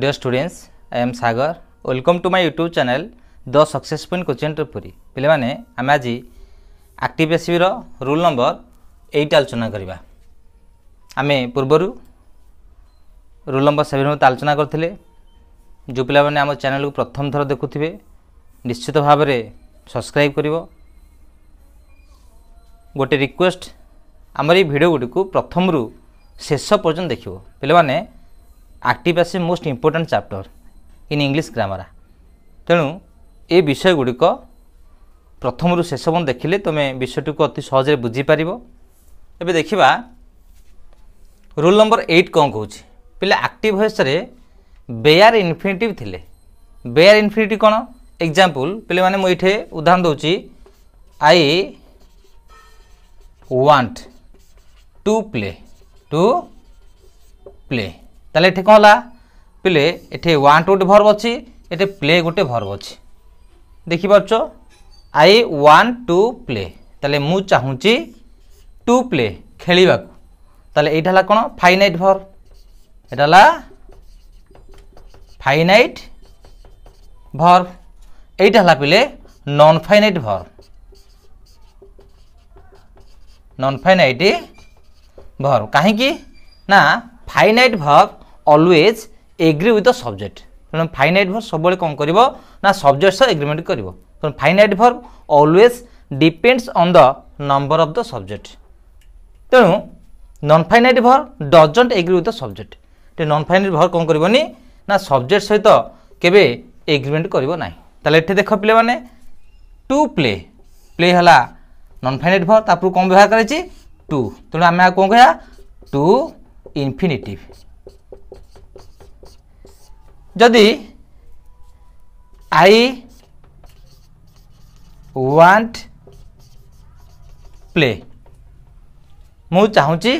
Dear students, I am Sagar. Welcome to my YouTube channel The Success Point Coaching Tripuri. ପିଲାମାନେ ଆମେ ଆଜି active ଏସ୍ସିବିର rule number eight ଆଲୋଚନା କରିବା ଆମେ ପୂର୍ବରୁ ରୁଲ୍ ନମ୍ବର ସେଭେନ୍ ମଧ୍ୟ ଆଲୋଚନା କରିଥିଲେ ଯେଉଁ ପିଲାମାନେ ଆମ ଚ୍ୟାନେଲକୁ ପ୍ରଥମ ଥର ଦେଖୁଥିବେ ନିଶ୍ଚିତ ଭାବରେ ସବସ୍କ୍ରାଇବ୍ କରିବ ଗୋଟେ ରିକ୍ୱେଷ୍ଟ ଆମର ଏଇ ଭିଡ଼ିଓ ଗୁଡ଼ିକୁ ପ୍ରଥମରୁ ଶେଷ ପର୍ଯ୍ୟନ୍ତ ଦେଖିବ ପିଲାମାନେ ଆକ୍ଟିଭ୍ ଆସେ most important chapter in English grammar ତେଣୁ ଏ ବିଷୟ ଗୁଡ଼ିକ ପ୍ରଥମରୁ ଶେଷ ପର୍ଯ୍ୟନ୍ତ ଦେଖିଲେ ତୁମେ ବିଷୟଟିକୁ ଅତି ସହଜରେ ବୁଝିପାରିବ ଏବେ ଦେଖିବା ରୁଲ୍ ନମ୍ବର ଏଇଟ୍ କ'ଣ କହୁଛି ପିଲା ଆକ୍ଟିଭ୍ ଭଏସ୍ରେ ବେୟାର ଇନଫିନିଟିଭ୍ ଥିଲେ ବେୟାର ଇନଫିନିଟିଭ୍ କ'ଣ ଏକ୍ଜାମ୍ପଲ୍ ପିଲାମାନେ ମୁଁ ଏଇଠି ଉଦାହରଣ ଦେଉଛି I want to play to play তাহলে এটি কম হল পিলে এটি ওয়ান্ট গোটে ভর্ব অছি এটি প্লে গোটে ভর্ব অছি দেখিপারছ আই ওয়ান টু প্লে তাহলে মু চাহুচি টু প্লে খেলিবাকু তাহলে এইটা হল কোণ ফাইনাইট ভর্ব এটা হল ফাইনাইট ভর্ব এইটা হল পিলে non finite verb non finite verb কাহিকি না finite verb always agree with the subject ତେଣୁ ଫାଇନାଇଟ୍ ଭର୍ବ ସବୁବେଳେ କ'ଣ କରିବ ନା ସବଜେକ୍ଟ ସହ ଏଗ୍ରିମେଣ୍ଟ କରିବ ତେଣୁ finite verb always depends on the number of the subject ତେଣୁ non finite verb doesn't agree with the subject ଟେ ନନ୍ ଫାଇନାଇଟ୍ ଭର୍ କ'ଣ କରିବନି ନା ସବଜେକ୍ଟ ସହିତ କେବେ ଏଗ୍ରିମେଣ୍ଟ କରିବ ନାହିଁ ତାହେଲେ ଏଠି ଦେଖ ପିଲାମାନେ ଟୁ ପ୍ଲେ ପ୍ଲେ ହେଲା ନନ୍ ଫାଇନାଇଟ୍ ଭର୍ ତାପରୁ କ'ଣ ବ୍ୟବହାର କରାଯାଇଛି ଟୁ ତେଣୁ ଆମେ ଆଉ କ'ଣ କହିବା ଟୁ ଇନଫିନିଟିଭ୍ যদি আই ওয়ান্ট প্লে মু চাহুচি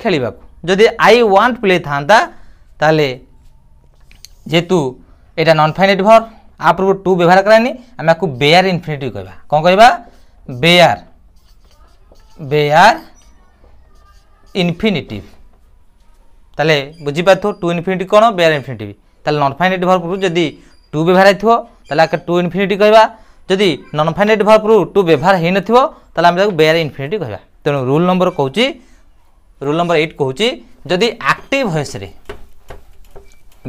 খেলিবাকু যদি আই ওয়ান্ট প্লে থাকা তাহলে যেহেতু এটা নন ফাইনাইট ভর আ টু ব্যবহার করায়নি আমি আকু বেয়ার ইনফিনিটিভ কহবা কম কহবা বেয়ার বেয়ার ইনফিনিটিভ তাহলে বুঝিপার টু ইনফিনিটি কোণ বেয়ার ইনফিনিটিভ তাহলে নন ফাইনাইট ভর্ব রু যদি টু ব্যবহার হয়েছিল তাহলে আগে টু ইনফিনিটি কহবা যদি নন ফাইনাইট ভর্ব রু টু ব্যবহার হয়ে নথিব তাহলে আমি তাকে বেয়ার ইনফিনিটি কহবা তেমন রুল নম্বর কৌছি রুল নম্বর এইট কৌছি যদি আক্টিভ ভয়েসরে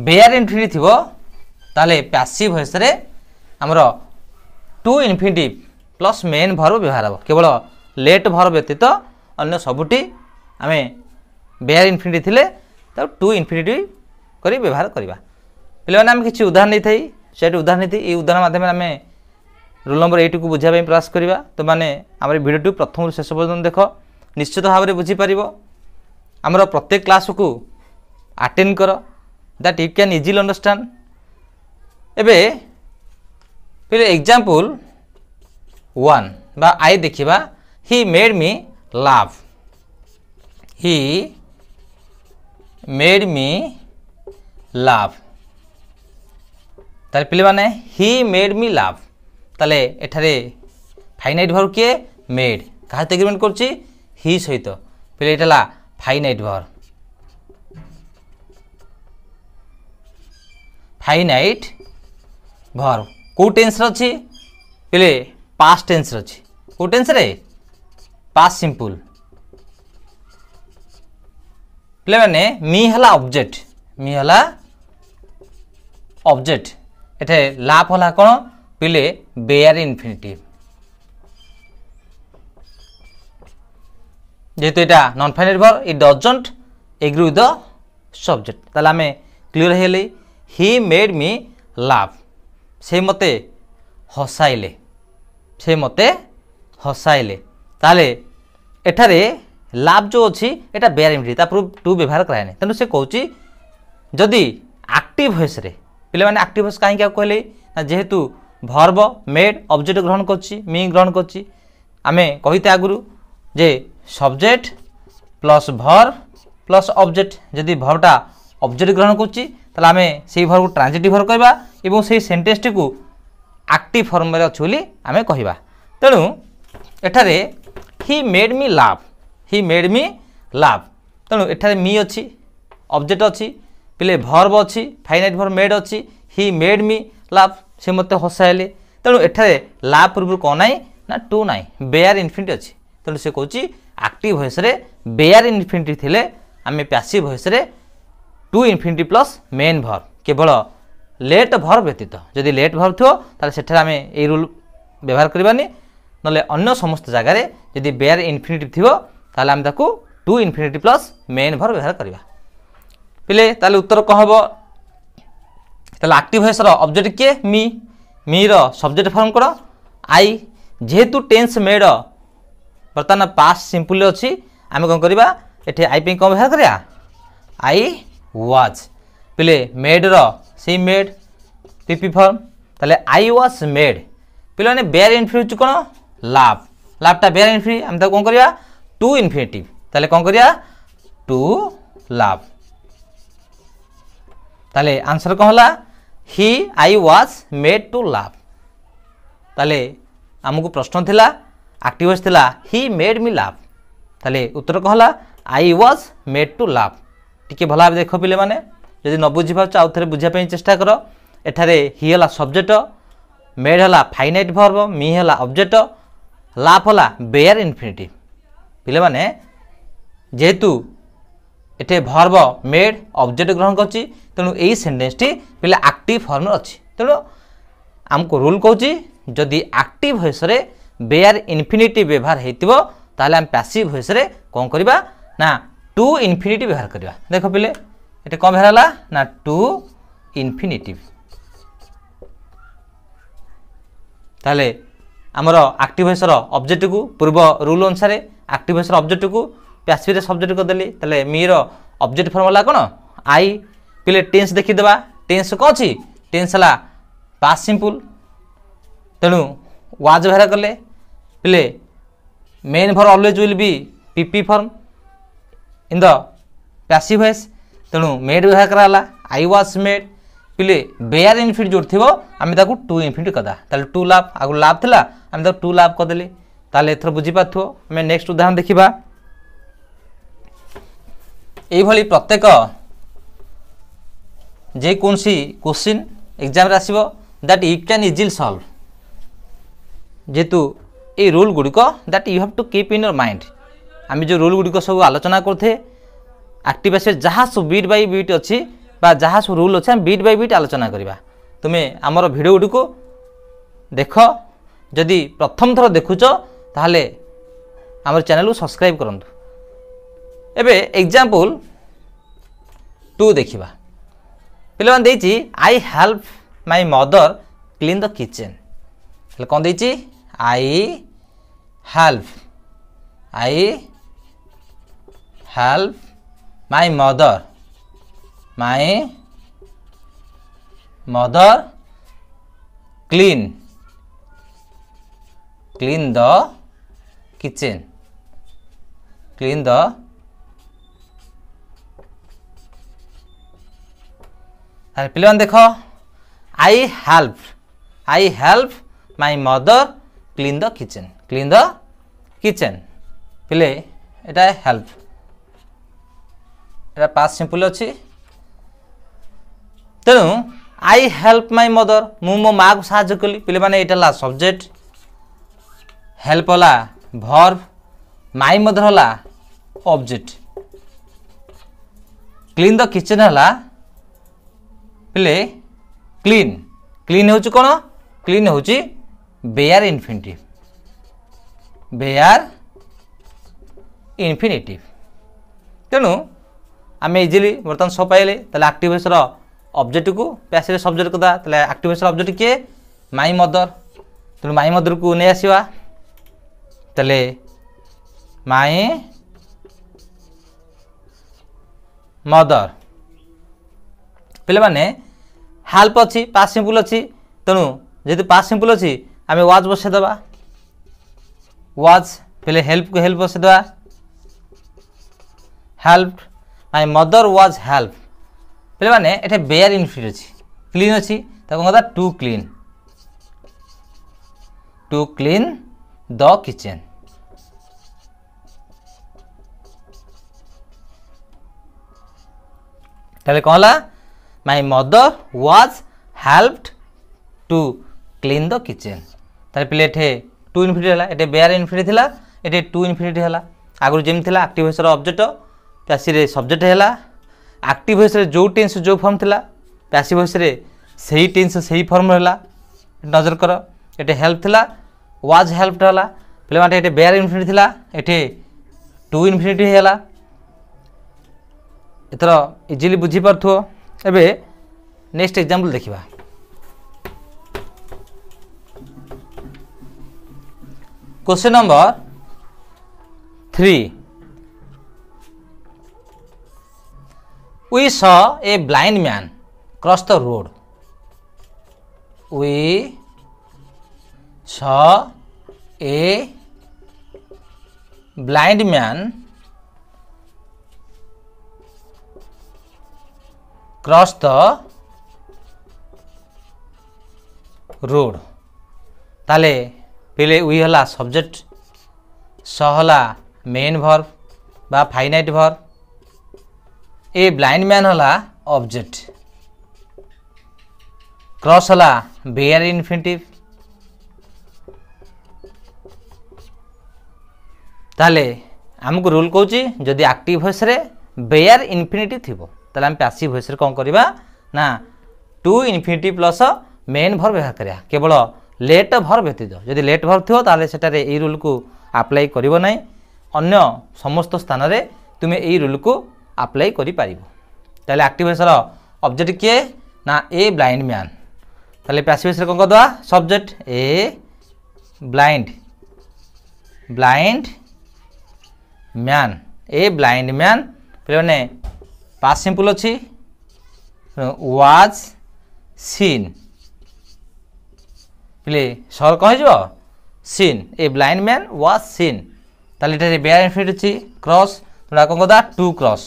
বেয়ার ইনফিনিটি থিব তাহলে প্যাসিভ ভয়েসরে আমার to infinity plus main verb ব্যবহার হব কেবল লেট ভর্ব ব্যতীত অন্য সবুটি আমি বেয়ার ইনফিনিটি থিলে তাও টু ইনফিনিটি করে ব্যবহার করা ପିଲାମାନେ ଆମେ କିଛି ଉଦାହରଣ ନେଇଥାଇ ସେଇଠି ଉଦାହରଣ ନେଇଥାଇ ଏଇ ଉଦାହରଣ ମାଧ୍ୟମରେ ଆମେ ରୋଲ୍ ନମ୍ବର ଏଇଟିକୁ ବୁଝିବା ପାଇଁ ପ୍ରୟାସ କରିବା ତୁମମାନେ ଆମର ଏ ଭିଡ଼ିଓଟି ପ୍ରଥମରୁ ଶେଷ ପର୍ଯ୍ୟନ୍ତ ଦେଖ ନିଶ୍ଚିତ ଭାବରେ ବୁଝିପାରିବ ଆମର ପ୍ରତ୍ୟେକ କ୍ଲାସ୍କୁ ଆଟେଣ୍ଡ କର that you can easily understand ଏବେ ଫିର ଏକ୍ଜାମ୍ପଲ୍ ୱାନ୍ ବା ଆଇ ଦେଖିବା ହି ମେଡ୍ ମି ଲାଭ୍ ହି ମେଡ୍ ମି ଲାଭ୍ ତାହେଲେ ପିଲାମାନେ ହି ମେଡ୍ ମି ଲାଭ୍ ତାହେଲେ ଏଠାରେ ଫାଇନାଇଟ୍ ଭର୍ କିଏ ମେଡ୍ କାହା ସହିତ ଏଗ୍ରିମେଣ୍ଟ କରୁଛି ହି ସହିତ ପିଲା ଏଇଟା ହେଲା ଫାଇନାଇଟ୍ ଭର୍ ফাইনাইট ভর্ব কেউ টেন্সরে অছি বলে পাস্ট টেন্সরে অছি কেউ টেন্সরে পাস্ট সিম্পল পিলে মানে মি হলা অবজেক্ট মি হলা অবজেক্ট ଏଠାରେ ଲା ଫଲା କ'ଣ ପିଲେ ବେୟାର ଇନଫିନିଟିଭ୍ যেহেতু এটা নন ফাই নির্ভর it doesn't agree with the subject তাহলে আমি ক্লিয়ার হয়ে হি মেড মি লাভ সে মতে হসাইলে সে মতে হসাইলে তাহলে এঠারে লাভ যে অছি এটা বেয়ার ইমিটি তা প্রুফ টু ব্যবহার করায়নি তেমন সে কৌছি যদি আক্টিভ ভয়েসরে ପିଲାମାନେ ଆକ୍ଟିଭସ୍ କାହିଁକି ଆଉ କହିଲେ ନା ଯେହେତୁ ଭର୍ବ ମେଡ୍ ଅବଜେକ୍ଟ ଗ୍ରହଣ କରୁଛି ମି ଗ୍ରହଣ କରୁଛି ଆମେ କହିତେ ଆଗରୁ ଯେ subject plus verb plus object ଯଦି ଭର୍ବଟା ଅବଜେକ୍ଟ ଗ୍ରହଣ କରୁଛି ତାହେଲେ ଆମେ ସେଇ ଭର୍ବକୁ ଟ୍ରାଞ୍ଜିଟିଭ୍ ଭର୍ କହିବା ଏବଂ ସେଇ ସେଣ୍ଟେନ୍ସଟିକୁ ଆକ୍ଟିଭ୍ ଫର୍ମରେ ଅଛି ବୋଲି ଆମେ କହିବା ତେଣୁ ଏଠାରେ he made me love he made me love তেমন এখানে মি অছি অবজেক্ট অছি ପିଲେ ଭର୍ବ ଅଛି ଫାଇନାଇଟ୍ ଭର୍ବ ମେଡ୍ ଅଛି ହି ମେଡ୍ ମି ଲାଭ୍ ସେ ମୋତେ ହସାଇଲେ ତେଣୁ ଏଠାରେ ଲାଭ୍ ପୂର୍ବରୁ କ'ଣ ନାହିଁ ନା ଟୁ ନାହିଁ ବେଆର୍ ଇନଫିନିଟି ଅଛି ତେଣୁ ସେ କହୁଛି ଆକ୍ଟିଭ୍ ଭଏସ୍ରେ ବେଆର୍ ଇନଫିନିଟି ଥିଲେ ଆମେ ପ୍ୟାସିଭ୍ ଭଏସ୍ରେ to infinity plus main verb কেবল লেট ভর্ব ব্যতীত যদি লেট ভর্ব থিব তাহলে সেঠার আমি এই রুল ব্যবহার করবানি নলে অন্য সমস্ত জায়গায় যদি বেয়ার ইনফিনিটিভ থিব তাহলে আমি তাকে to infinity plus main verb ব্যবহার করা ପିଲେ ତାହେଲେ ଉତ୍ତର କ'ଣ ହେବ ତାହେଲେ ଆକ୍ଟିଭ୍ ଭଏସ୍ର ଅବଜେକ୍ଟ କିଏ ମି ମିର ସବଜେକ୍ଟ ଫର୍ମ କର ଆଇ ଯେହେତୁ ଟେନ୍ସ ମେଡ଼ ବର୍ତ୍ତମାନ ପାସ୍ ସିମ୍ପୁଲି ଅଛି ଆମେ କ'ଣ କରିବା ଏଠି ଆଇ ପାଇଁ କ'ଣ ବ୍ୟବହାର କରିବା ଆଇ ୱାଜ୍ ପିଲେ ମେଡ଼୍ର ସେଇ ମେଡ଼୍ ପିପି ଫର୍ମ ତାହେଲେ ଆଇ ୱାଜ୍ ମେଡ଼୍ ପିଲାମାନେ ବେୟାର ଇନଫି ହେଉଛି କ'ଣ ଲାଭ୍ ଲାଭ୍ଟା ବେୟାର ଇନଫି ଆମେ ତାକୁ କ'ଣ କରିବା ଟୁ ଇନଫିନିଟିଭ୍ ତାହେଲେ କ'ଣ କରିବା ଟୁ ଲାଭ୍ তাহলে আনসার কম হল he I was made to love তাহলে আমি প্রশ্ন লা আক্টিভস লা হি মেড মি লাভ তাহলে উত্তর কম হল I was made to love টিকি ভাল ভাবে দেখ পিলে মানে যদি ন বুঝি পাচ্ছ আউ থে বুঝা চেষ্টা কর এখানে হি হল সবজেক্ট মেড হল ফাইনাইট ভর্ব মি হল অবজেক্ট লাভ হল বেয়ার ইনফিনিটিভ পিলে মানে যেহেতু এটি ভর্ব মেড অবজেক্ট গ্রহণ করছি তেমন এই সেটেন্সটি পিলা আক্টিভ ফর্মে অছি তেমন আমি রুল কৌছি যদি আক্টিভ ভয়েসরে বেয়ার ইনফিনিটি ব্যবহার হয়েছিল তাহলে আমি প্যাসিভ ভয়েসরে কম করা না টু ইনফিনিটি ব্যবহার করা দেখ পিলে এটা কম ব্যবহার হল না টু ইনফিনিটিভ তাহলে আমার আক্টিভ ভয়েসর অবজেক্টকু পূর্ব রুল অনুসারে আক্টিভ ভয়েসর অবজেক্টকু প্যাসিভরে সবজেক্ট করেদেলি তাহলে মির অবজেক্ট ফর্মুলা কোণ আই পিলে টেন্স দেখিদেবা টেন্স কম অছি টেন্স হল পাস সিম্পল তেণু ওয়াজ বাহার কলে পিলে main form always will be PP form in the passive voice তেণু মেড ব্যবহার করা হল আই ওয়াজ মেড পিলে বেয়ার ইনফিনিট যোট থিব আমি তাকে টু ইনফিনিট কদা তাহলে টু লাভ আগে লাভ লা আমি তাকে টু লাভ কদেলি তাহলে এথর বুঝিপার আমি নেক্সট উদাহরণ দেখিবা এইভাবে প্রত্যেক যেকোনসি কোশ্চিন এক্সাম আসব that you can easily solve যেহেতু এই রুল গুড়িক that you have to keep in your mind আমি যে রুল গুড়িক সব আলোচনা করতে আক্টিভাসে যা সব বিট বাই বিট অ্যা বা সব রুল অছে আমি বিট বাই বিট আলোচনা করা তুমি আমার ভিডিও গুড়ি দেখ যদি প্রথম থর দেখুছ তাহলে আমার চ্যানেল সবসক্রাইব করতু ଏବେ ଏକ୍ଜାମ୍ପଲ୍ ଟୁ ଦେଖିବା ପିଲାମାନେ ଦେଇଛି I help my mother clean the kitchen ହେଲେ କ'ଣ ଦେଇଛି I help I help my mother my mother clean clean the kitchen clean the তাহলে পিলামানে দেখ I help I help my mother clean the kitchen clean the kitchen পিলে এটা help এটা pass simple অছি তেণু আই হেল্প মাই মদর মু মো মা কু সাহায্য কলি পিলে মানে এটা হলা সবজেক্ট হেল্প হলা ভর্ব মাই মদর হলা অবজেক্ট ক্লিন দ কিচেন হলা ହେଲେ କ୍ଲିନ୍ କ୍ଲିନ୍ ହେଉଛି କ'ଣ କ୍ଲିନ୍ ହେଉଛି ବେୟାର ଇନଫିନିଟିଭ୍ ବେୟାର ଇନଫିନିଟିଭ୍ ତେଣୁ ଆମେ ଇଜିଲି ବର୍ତ୍ତମାନ ସ ପାଇଲେ ତାହେଲେ ଆକ୍ଟିଭେସର ଅବଜେକ୍ଟକୁ ପ୍ୟାସରେ ସବଜେକ୍ଟ କଥା ତାହେଲେ ଆକ୍ଟିଭେସର ଅବଜେକ୍ଟ କିଏ ମାଇ ମଦର ତେଣୁ ମାଇ ମଦରକୁ ନେଇ ଆସିବା ତାହେଲେ ମାଇ ମଦର ପିଲାମାନେ ହେଲ୍ପ ଅଛି ପାସ୍ ସିମ୍ପୁଲ୍ ଅଛି ତେଣୁ ଯେହେତୁ ପାସ୍ ସିମ୍ପୁଲ୍ ଅଛି ଆମେ ୱାଚ୍ ବସାଇଦେବା ୱାଚ୍ পেলে হেল্পকে হেল্প বসে দেওয়া help my mother was help পেলে মানে এটা বেয়ার ইনফিট অছি ক্লিন অছি তাকে কথা to clean to clean the kitchen তাহলে কলা my mother was helped to clean the kitchen তাহলে পিলে এটি টু ইনফিনিটি হল এটি বেয়ার ইনফিনিটি লা এটি টু ইনফিনিটি হল আগর যেমি লা আক্টিভ ভয়েসর অবজেক্ট প্যাসিরে সবজেক্ট হেলা আক্টিভ ভয়েসরে যে টেন্স যে ফর্ম লা প্যাসিভ ভয়েসরে সেই টেন্স সেই ফর্ম হেলা নজর কর এটি হেল্প লা ওয়াজ হেল্পড হল পিলে মানে এটি বেয়ার ইনফিনিটি লা এটি টু ইনফিনিটি হল ଏଥର ଇଜିଲି ବୁଝିପାରୁଥିବ एबे नेक्स्ट एग्जांपल ଦେଖିବା question number three we saw a blind man cross the road we saw a blind man cross the road তাহলে পেলে উই হলা সবজেক্ট স হলা মেন ভর্ব বা finite verb a blind man হলা object cross হলা bare infinitive তাহলে ଆମକୁ rule କହୁଛି ଯଦି ଆକ୍ଟିଭ୍ ଭଏସ୍ରେ ବେୟାର୍ ଇନଫିନିଟି ଥିବ তাহলে আমি প্যাসিভ ভয়েসরে কম করা না টু ইনফিনিটি প্লস মেন ভর ব্যবহার করা কেবল লেট ভর ব্যতীত যদি লেট ভর থিব তাহলে সেটারে এই রুলকু আপ্লাই করব না অন্য সমস্ত স্থানরে তুমি এই রুলকু আপ্লাই করে পারিব তাহলে আক্টিভ ভয়েসর অবজেক্ট কি না এ ব্লাইন্ড ম্যান তাহলে প্যাসিভ ভয়েসরে কম করদেওয়া subject a blind blind man a blind man पे পাস সিম্পল ଅଛି ୱାଜ୍ ସିନ୍ ପିଲେ ସର କ'ଣ ହେଇଯିବ seen a blind man was seen ତାହେଲେ ଏଠାରେ ବେଆର୍ ଇନଫିଟ୍ ଅଛି କ୍ରସ୍ ତୁମେ କ'ଣ କଥା to cross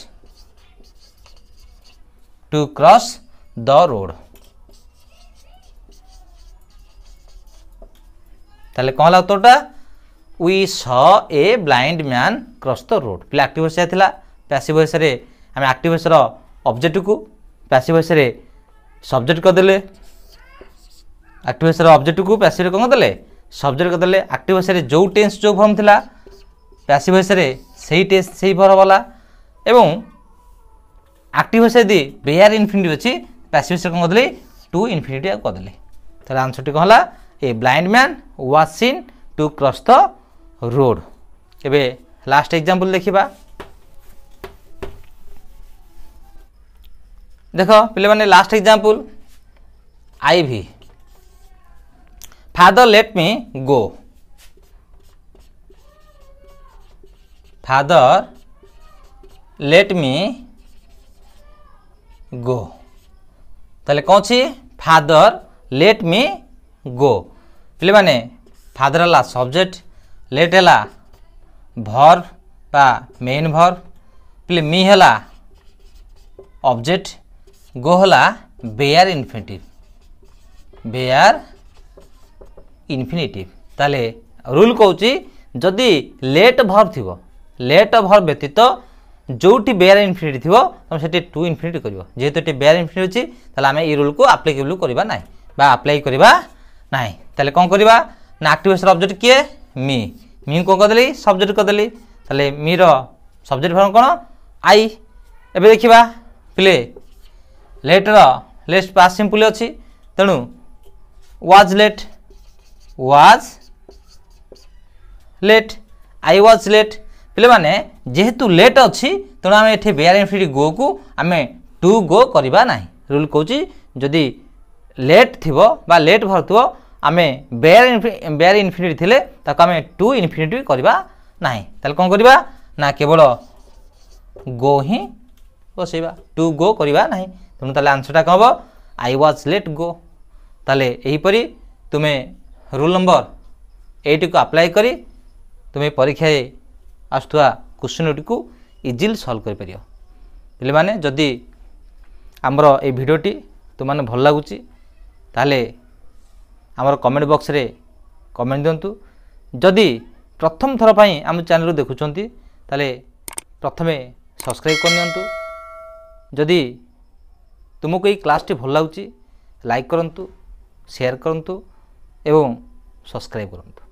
to cross the road তাহলে কম হল উত্তরটা we saw a blind man cross the road পিলা আক্টিভ হিসাবে লা প্যাসিভ হিসাবে ଆମେ ଆକ୍ଟିଭ୍ ଭଏସ୍ର ଅବଜେକ୍ଟକୁ ପ୍ୟାସିଭ୍ ଭଏସ୍ରେ ସବଜେକ୍ଟ କରିଦେଲେ ଆକ୍ଟିଭ୍ ଭଏସ୍ର ଅବଜେକ୍ଟକୁ ପ୍ୟାସିଭ୍ରେ କ'ଣ କରିଦେଲେ ସବଜେକ୍ଟ କରିଦେଲେ ଆକ୍ଟିଭ୍ ଭଏସ୍ରେ ଯେଉଁ ଟେନ୍ସ ଯେଉଁ ଫର୍ମ ଥିଲା ପ୍ୟାସିଭ୍ ଭଏସ୍ରେ ସେଇ ଟେନ୍ସ ସେଇ ଫର୍ମ ଗଲା ଏବଂ ଆକ୍ଟିଭ୍ ଭଏସ୍ ଯଦି ବେଆର୍ ଇନଫିନିଟି ଅଛି ପ୍ୟାସିଭ୍ ଭଏସ୍ରେ କ'ଣ କରିଦେଲି ଟୁ ଇନଫିନିଟି ଆଉ କରିଦେଲି ତାହେଲେ ଆନ୍ସର୍ଟି କ'ଣ ହେଲା a blind man was seen to cross the road ଏବେ ଲାଷ୍ଟ ଏକ୍ଜାମ୍ପଲ୍ ଦେଖିବା देख पे लास्ट एग्जाम्पल आई भी father let me go father let me go তাহলে কোন ছি ফাদর লেট মি গো পিলে মানে ফাদর হলা সবজেক্ট লেট হলা ভর বা মেইন ভর পিলে মি হলা অবজেক্ট गो हला बेयार इनफिनिटिव बेयार ইনফিনিটিভ তাহলে রুল কৌছি যদি লেট ভর্ব থিব লেট ভর্ব ব্যতীত যেটি বেয়ার ইনফিনিটি থিব তুমি সেটি টু ইনফিনিটি করব যেহেতু এটি বেয়ার ইনফিনিটি অছি তাহলে আমি এই রুলকু আপ্লিকেবল করা না বা আপ্লাই করা না তাহলে কম করা না আক্টিভেশন অবজেক্ট কি মি মি কম কদেলি সবজেক্ট কদেলি তাহলে মির সবজেক্ট ফর্ম কোণ আই এবে দেখিবা প্লে ଲେଟ୍ର ଲେଟ୍ ପାସ୍ ସିମ୍ପୁଲ୍ ଅଛି ତେଣୁ was let was let I was let ପିଲାମାନେ ଯେହେତୁ ଲେଟ୍ ଅଛି ତେଣୁ ଆମେ ଏଠି ବେଆର୍ ଇନ୍ଫିନିଟି ଗୋକୁ ଆମେ ଟୁ ଗୋ କରିବା ନାହିଁ ରୁଲ୍ କହୁଛି ଯଦି ଲେଟ୍ ଥିବ ବା ଲେଟ୍ ଭରୁଥିବ ଆମେ ବେଆର୍ ବେଆର୍ ଇନ୍ଫିନିଟି ଥିଲେ ତାକୁ ଆମେ ଟୁ ଇନ୍ଫିନିଟି କରିବା ନାହିଁ ତାହେଲେ କ'ଣ କରିବା ନା କେବଳ ଗୋ ହିଁ ବସେଇବା ଟୁ ଗୋ କରିବା ନାହିଁ ତେଣୁ ତାହେଲେ ଆନ୍ସରଟା କ'ଣ ହେବ ଆଇ ୱାଜ୍ ଲେଟ୍ ଗୋ ତାହେଲେ ଏହିପରି ତୁମେ ରୁଲ୍ ନମ୍ବର ଏଇଟିକୁ ଆପ୍ଲାଏ କରି ତୁମେ ପରୀକ୍ଷାରେ ଆସୁଥିବା କୋଶ୍ଚିନ୍ଟିକୁ ଇଜିଲି ସଲ୍ଭ କରିପାରିବ ପିଲାମାନେ ଯଦି ଆମର ଏଇ ଭିଡ଼ିଓଟି ତୁମମାନେ ଭଲ ଲାଗୁଛି ତାହେଲେ ଆମର କମେଣ୍ଟ ବକ୍ସରେ କମେଣ୍ଟ ଦିଅନ୍ତୁ ଯଦି ପ୍ରଥମ ଥର ପାଇଁ ଆମ ଚ୍ୟାନେଲରୁ ଦେଖୁଛନ୍ତି ତାହେଲେ ପ୍ରଥମେ ସବସ୍କ୍ରାଇବ୍ କରିନିଅନ୍ତୁ ଯଦି ତୁମକୁ ଏଇ କ୍ଲାସ୍ଟି ଭଲ ଲାଗୁଛି ଲାଇକ୍ କରନ୍ତୁ ସେୟାର କରନ୍ତୁ ଏବଂ ସବସ୍କ୍ରାଇବ୍ କରନ୍ତୁ